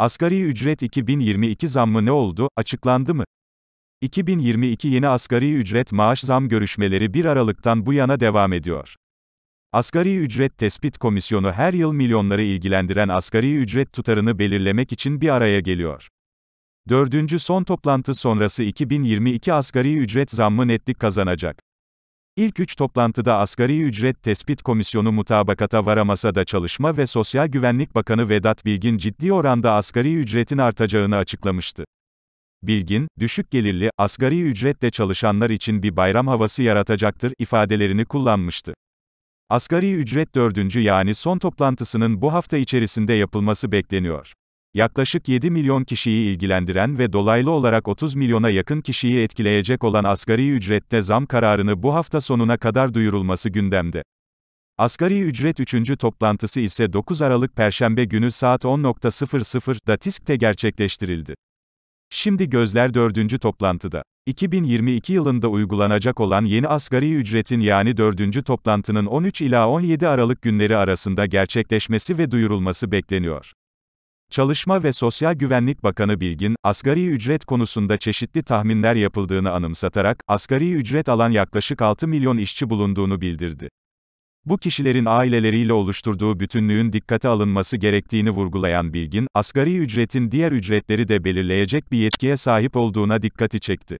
Asgari ücret 2022 zammı ne oldu, açıklandı mı? 2022 yeni asgari ücret maaş zam görüşmeleri 1 Aralık'tan bu yana devam ediyor. Asgari Ücret Tespit Komisyonu her yıl milyonları ilgilendiren asgari ücret tutarını belirlemek için bir araya geliyor. Dördüncü son toplantı sonrası 2022 asgari ücret zammı netlik kazanacak. İlk üç toplantıda Asgari Ücret Tespit Komisyonu mutabakata varamasa da Çalışma ve Sosyal Güvenlik Bakanı Vedat Bilgin ciddi oranda asgari ücretin artacağını açıklamıştı. Bilgin, düşük gelirli, asgari ücretle çalışanlar için bir bayram havası yaratacaktır ifadelerini kullanmıştı. Asgari ücret dördüncü yani son toplantısının bu hafta içerisinde yapılması bekleniyor. Yaklaşık 7 milyon kişiyi ilgilendiren ve dolaylı olarak 30 milyona yakın kişiyi etkileyecek olan asgari ücrette zam kararını bu hafta sonuna kadar duyurulması gündemde. Asgari ücret 3. toplantısı ise 9 Aralık Perşembe günü saat 10.00'da TİSK'te gerçekleştirildi. Şimdi gözler 4. toplantıda. 2022 yılında uygulanacak olan yeni asgari ücretin yani 4. toplantının 13 ila 17 Aralık günleri arasında gerçekleşmesi ve duyurulması bekleniyor. Çalışma ve Sosyal Güvenlik Bakanı Bilgin, asgari ücret konusunda çeşitli tahminler yapıldığını anımsatarak, asgari ücret alan yaklaşık 6 milyon işçi bulunduğunu bildirdi. Bu kişilerin aileleriyle oluşturduğu bütünlüğün dikkate alınması gerektiğini vurgulayan Bilgin, asgari ücretin diğer ücretleri de belirleyecek bir yetkiye sahip olduğuna dikkati çekti.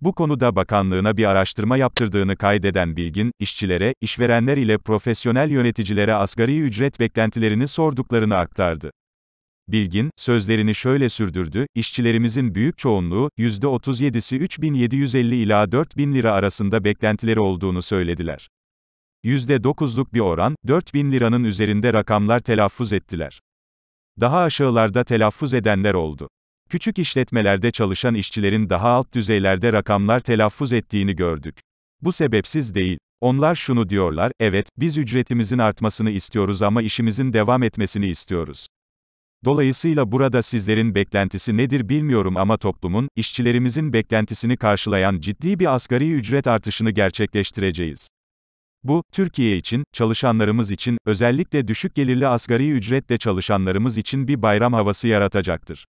Bu konuda bakanlığına bir araştırma yaptırdığını kaydeden Bilgin, işçilere, işverenler ile profesyonel yöneticilere asgari ücret beklentilerini sorduklarını aktardı. Bilgin, sözlerini şöyle sürdürdü, işçilerimizin büyük çoğunluğu, %37'si 3750 ila 4000 lira arasında beklentileri olduğunu söylediler. %9'luk bir oran, 4000 liranın üzerinde rakamlar telaffuz ettiler. Daha aşağılarda telaffuz edenler oldu. Küçük işletmelerde çalışan işçilerin daha alt düzeylerde rakamlar telaffuz ettiğini gördük. Bu sebepsiz değil. Onlar şunu diyorlar, evet, biz ücretimizin artmasını istiyoruz ama işimizin devam etmesini istiyoruz. Dolayısıyla burada sizlerin beklentisi nedir bilmiyorum ama toplumun, işçilerimizin beklentisini karşılayan ciddi bir asgari ücret artışını gerçekleştireceğiz. Bu, Türkiye için, çalışanlarımız için, özellikle düşük gelirli asgari ücretle çalışanlarımız için bir bayram havası yaratacaktır.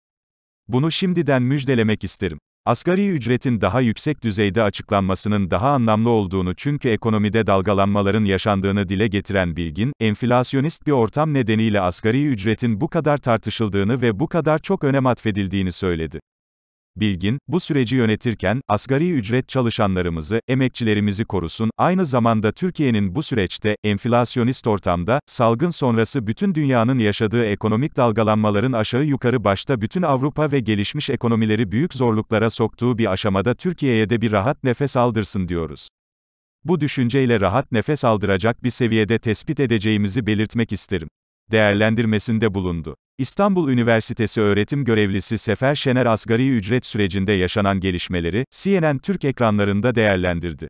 Bunu şimdiden müjdelemek isterim. Asgari ücretin daha yüksek düzeyde açıklanmasının daha anlamlı olduğunu çünkü ekonomide dalgalanmaların yaşandığını dile getiren Bilgin, enflasyonist bir ortam nedeniyle asgari ücretin bu kadar tartışıldığını ve bu kadar çok önem atfedildiğini söyledi. Bilgin, bu süreci yönetirken, asgari ücret çalışanlarımızı, emekçilerimizi korusun, aynı zamanda Türkiye'nin bu süreçte, enflasyonist ortamda, salgın sonrası bütün dünyanın yaşadığı ekonomik dalgalanmaların aşağı yukarı başta bütün Avrupa ve gelişmiş ekonomileri büyük zorluklara soktuğu bir aşamada Türkiye'ye de bir rahat nefes aldırsın diyoruz. Bu düşünceyle rahat nefes aldıracak bir seviyede tespit edeceğimizi belirtmek isterim değerlendirmesinde bulundu. İstanbul Üniversitesi öğretim görevlisi Sefer Şener asgari ücret sürecinde yaşanan gelişmeleri, CNN Türk ekranlarında değerlendirdi.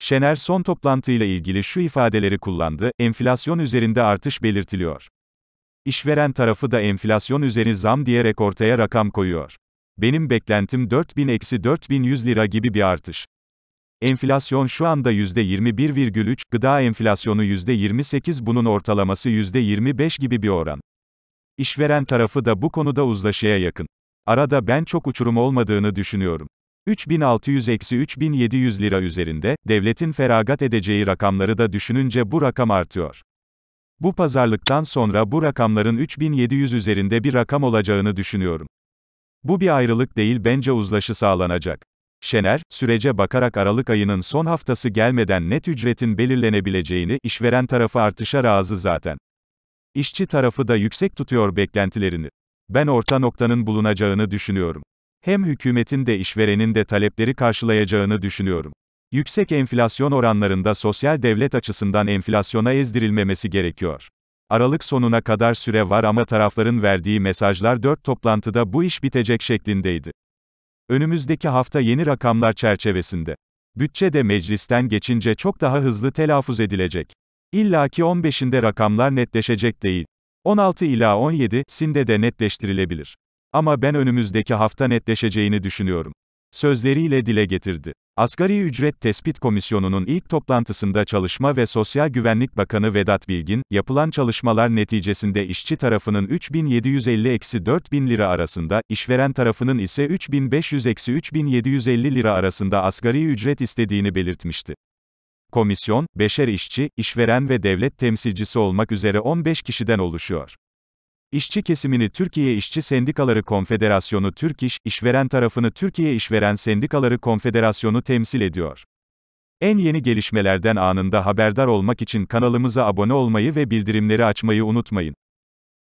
Şener son toplantıyla ilgili şu ifadeleri kullandı, enflasyon üzerinde artış belirtiliyor. İşveren tarafı da enflasyon üzeri zam diyerek ortaya rakam koyuyor. Benim beklentim 4000-4100 lira gibi bir artış. Enflasyon şu anda %21,3, gıda enflasyonu %28 bunun ortalaması %25 gibi bir oran. İşveren tarafı da bu konuda uzlaşıya yakın. Arada ben çok uçurum olmadığını düşünüyorum. 3600-3700 lira üzerinde, devletin feragat edeceği rakamları da düşününce bu rakam artıyor. Bu pazarlıktan sonra bu rakamların 3700 üzerinde bir rakam olacağını düşünüyorum. Bu bir ayrılık değil bence uzlaşı sağlanacak. Şener, sürece bakarak Aralık ayının son haftası gelmeden net ücretin belirlenebileceğini, işveren tarafı artışa razı zaten. İşçi tarafı da yüksek tutuyor beklentilerini. Ben orta noktanın bulunacağını düşünüyorum. Hem hükümetin de işverenin de talepleri karşılayacağını düşünüyorum. Yüksek enflasyon oranlarında sosyal devlet açısından enflasyona ezdirilmemesi gerekiyor. Aralık sonuna kadar süre var ama tarafların verdiği mesajlar 4 toplantıda bu iş bitecek şeklindeydi. Önümüzdeki hafta yeni rakamlar çerçevesinde. Bütçe de meclisten geçince çok daha hızlı telaffuz edilecek. İlla ki 15'inde rakamlar netleşecek değil. 16 ila 17, sinde de netleştirilebilir. Ama ben önümüzdeki hafta netleşeceğini düşünüyorum sözleriyle dile getirdi. Asgari Ücret Tespit Komisyonu'nun ilk toplantısında Çalışma ve Sosyal Güvenlik Bakanı Vedat Bilgin, yapılan çalışmalar neticesinde işçi tarafının 3750-4000 lira arasında, işveren tarafının ise 3500-3750 lira arasında asgari ücret istediğini belirtmişti. Komisyon, beşer işçi, işveren ve devlet temsilcisi olmak üzere 15 kişiden oluşuyor. İşçi kesimini Türkiye İşçi Sendikaları Konfederasyonu Türk İş, işveren tarafını Türkiye İşveren Sendikaları Konfederasyonu temsil ediyor. En yeni gelişmelerden anında haberdar olmak için kanalımıza abone olmayı ve bildirimleri açmayı unutmayın.